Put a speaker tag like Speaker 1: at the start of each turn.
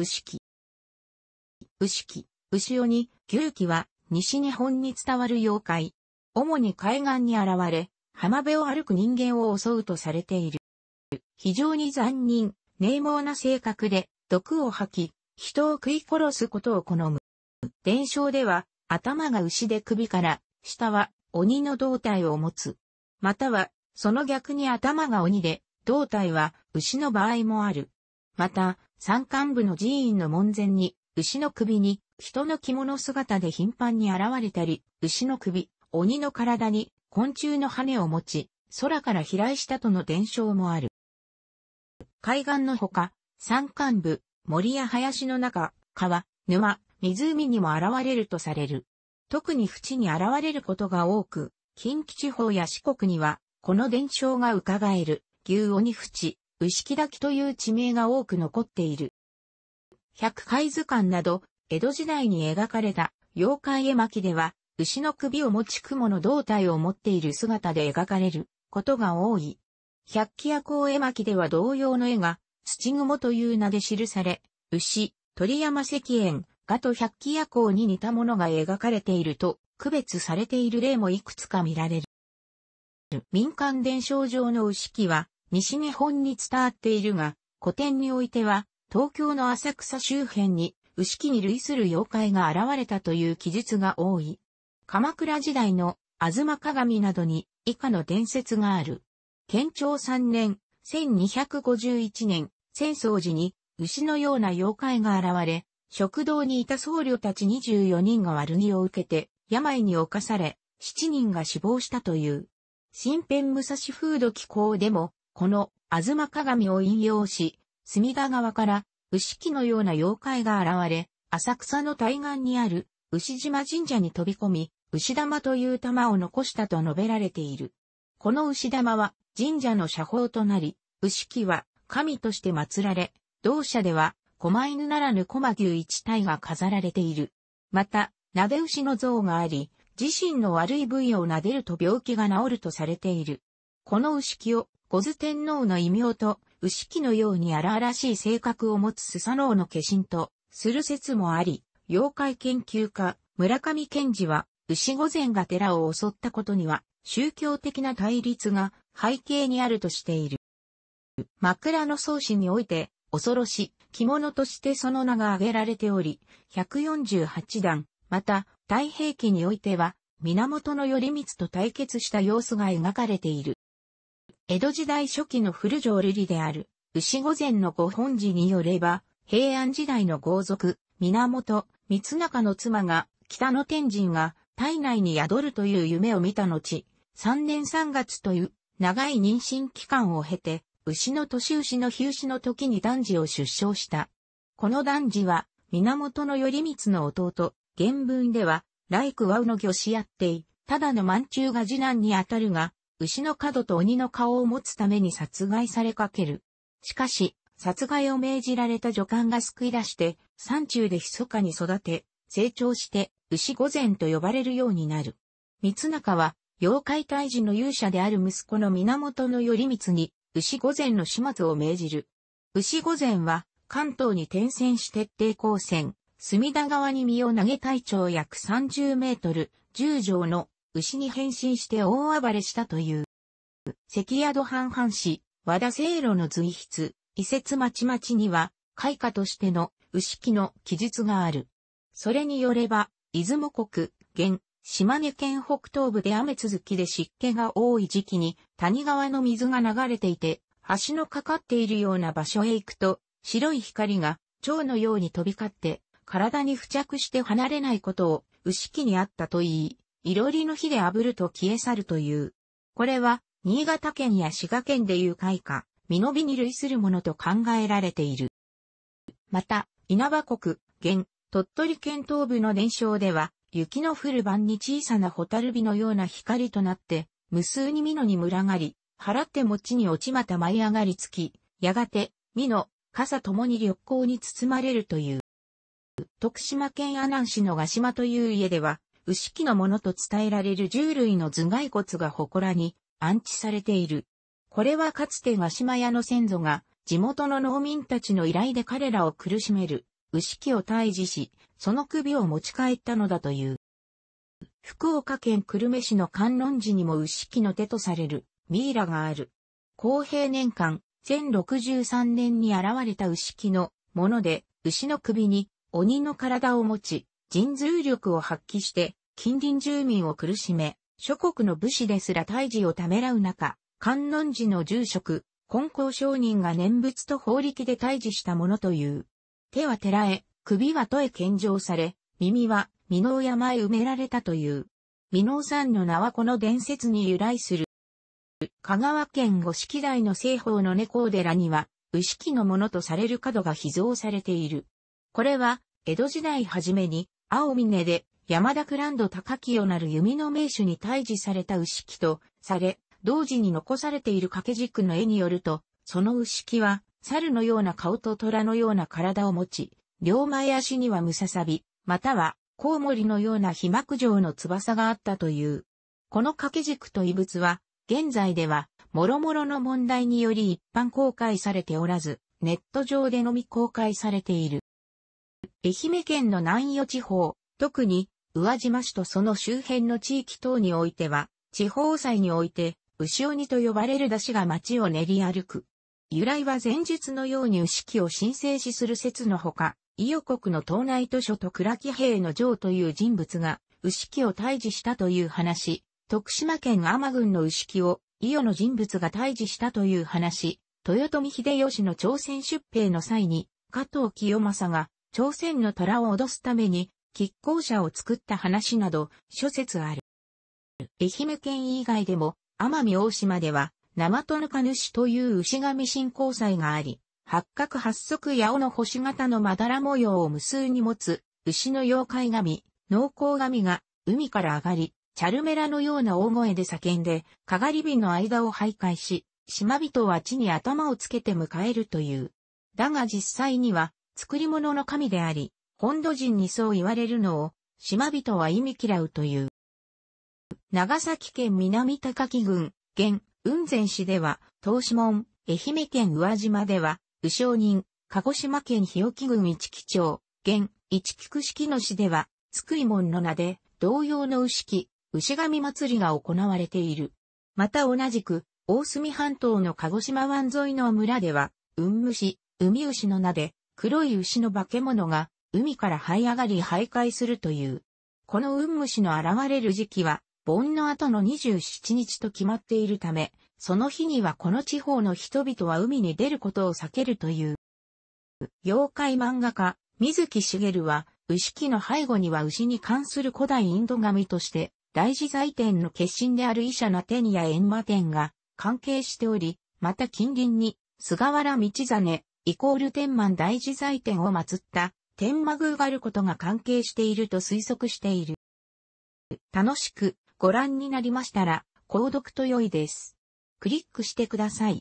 Speaker 1: 牛木。牛木、牛鬼、牛鬼は、西日本に伝わる妖怪。主に海岸に現れ、浜辺を歩く人間を襲うとされている。非常に残忍、冷猛な性格で、毒を吐き、人を食い殺すことを好む。伝承では、頭が牛で首から、下は鬼の胴体を持つ。または、その逆に頭が鬼で、胴体は牛の場合もある。また、山間部の寺院の門前に、牛の首に、人の着物姿で頻繁に現れたり、牛の首、鬼の体に、昆虫の羽を持ち、空から飛来したとの伝承もある。海岸のほか、山間部、森や林の中、川、沼、湖にも現れるとされる。特に淵に現れることが多く、近畿地方や四国には、この伝承が伺える、牛鬼淵、牛木滝という地名が多く残っている。百海図鑑など、江戸時代に描かれた妖怪絵巻では、牛の首を持ち雲の胴体を持っている姿で描かれることが多い。百鬼夜行絵巻では同様の絵が、土雲という名で記され、牛、鳥山石園、ガと百鬼夜行に似たものが描かれていると、区別されている例もいくつか見られる。民間伝承上の牛木は、西日本に伝わっているが、古典においては、東京の浅草周辺に、牛木に類する妖怪が現れたという記述が多い。鎌倉時代の、吾妻鏡などに、以下の伝説がある。県庁3年、1251年、戦争時に、牛のような妖怪が現れ、食堂にいた僧侶たち24人が悪気を受けて、病に侵され、7人が死亡したという。新編武蔵風土気候でも、この、あずま鏡を引用し、隅田川から、牛木のような妖怪が現れ、浅草の対岸にある、牛島神社に飛び込み、牛玉という玉を残したと述べられている。この牛玉は、神社の社宝となり、牛木は、神として祀られ、同社では、狛犬ならぬ狛牛一体が飾られている。また、鍋牛の像があり、自身の悪い部位を撫でると病気が治るとされている。この牛木を小津天皇の異名と、牛木のように荒々しい性格を持つスサノオの化身と、する説もあり、妖怪研究家、村上賢治は、牛御前が寺を襲ったことには、宗教的な対立が背景にあるとしている。枕の創始において、恐ろし、着物としてその名が挙げられており、148段、また、太平記においては、源頼光と対決した様子が描かれている。江戸時代初期の古城瑠璃である、牛御前の御本寺によれば、平安時代の豪族、源、三中の妻が、北の天神が、体内に宿るという夢を見た後、3年3月という長い妊娠期間を経て、牛の年牛の日牛の時に男児を出生した。この男児は、源頼光の弟、原文では、来ワウの魚しやってい、ただの満中が次男にあたるが、牛の角と鬼の顔を持つために殺害されかける。しかし、殺害を命じられた助官が救い出して、山中で密かに育て、成長して、牛御前と呼ばれるようになる。三中は、妖怪退治の勇者である息子の源頼光に、牛御前の始末を命じる。牛御前は、関東に転戦し徹底抗戦、隅田川に身を投げ隊長約30メートル、10畳の牛に変身して大暴れしたという。関宿半藩市、和田聖路の随筆、移設町々には、開花としての牛木の記述がある。それによれば、出雲国、現、島根県北東部で雨続きで湿気が多い時期に谷川の水が流れていて、橋のかかっているような場所へ行くと、白い光が蝶のように飛び交って、体に付着して離れないことを牛木にあったといい、いろりの火で炙ると消え去るという。これは、新潟県や滋賀県でいう開花、身延びに類するものと考えられている。また、稲葉国、現、鳥取県東部の伝承では、雪の降る晩に小さなホタルビのような光となって、無数に美濃に群がり、払って餅に落ちまた舞い上がりつき、やがて、美濃、傘ともに緑光に包まれるという。徳島県阿南市の賀島という家では、牛キのものと伝えられる従類の頭蓋骨が祠に安置されている。これはかつてヶ島屋の先祖が地元の農民たちの依頼で彼らを苦しめる牛キを退治し、その首を持ち帰ったのだという。福岡県久留米市の観音寺にも牛キの手とされるミイラがある。公平年間、1063年に現れた牛キのもので、牛の首に鬼の体を持ち、人通力を発揮して近隣住民を苦しめ、諸国の武士ですら退治をためらう中、観音寺の住職、根高商人が念仏と法力で退治したものという。手は寺へ、首は戸へ献上され、耳は、美濃山へ埋められたという。美濃山の名はこの伝説に由来する。香川県五色台の西方の猫寺には、牛式のものとされる角が秘蔵されている。これは、江戸時代初めに、青峰で山田クランド高清なる弓の名手に対峙された牛木とされ、同時に残されている掛け軸の絵によると、その牛木は、猿のような顔と虎のような体を持ち、両前足にはムササビ、または、コウモリのような被膜状の翼があったという。この掛け軸と遺物は、現在では、諸々の問題により一般公開されておらず、ネット上でのみ公開されている。愛媛県の南予地方、特に宇和島市とその周辺の地域等においては、地方祭において、牛鬼と呼ばれる出汁が町を練り歩く。由来は前述のように牛記を神聖視する説のほか、伊予国の島内図書と倉木兵の城という人物が、牛記を退治したという話、徳島県天郡の牛記を、伊予の人物が退治したという話、豊臣秀吉の朝鮮出兵の際に、加藤清正が、朝鮮の虎を脅すために、亀甲者を作った話など諸説ある。愛媛県以外でも奄美大島では生とぬか主という牛神信仰祭があり、八角八足八尾の星型のまだら模様を無数に持つ牛の妖怪神、農耕神が海から上がり、チャルメラのような大声で叫んで、かがり火の間を徘徊し、島人は地に頭をつけて迎えるという。だが実際には、作り物の神であり、本土人にそう言われるのを、島人は意味嫌うという。長崎県南高木郡、現、雲仙市では、東市門、愛媛県宇和島では、宇商人、鹿児島県日置郡一木町、現、一木区木野市では、津久井門の名で、同様の牛木、牛神祭りが行われている。また同じく、大隅半島の鹿児島湾沿いの村では、雲虫、海牛の名で、黒い牛の化け物が、海から這い上がり徘徊するという。この雲虫の現れる時期は、盆の後の27日と決まっているため、その日にはこの地方の人々は海に出ることを避けるという。妖怪漫画家、水木しげるは、牛木の背後には牛に関する古代インド神として、大事財天の決心である医者の天や閻魔天が関係しており、また近隣に、菅原道真、イコール天満大事財天を祀った天魔宮があることが関係していると推測している。楽しくご覧になりましたら、購読と良いです。クリックしてください。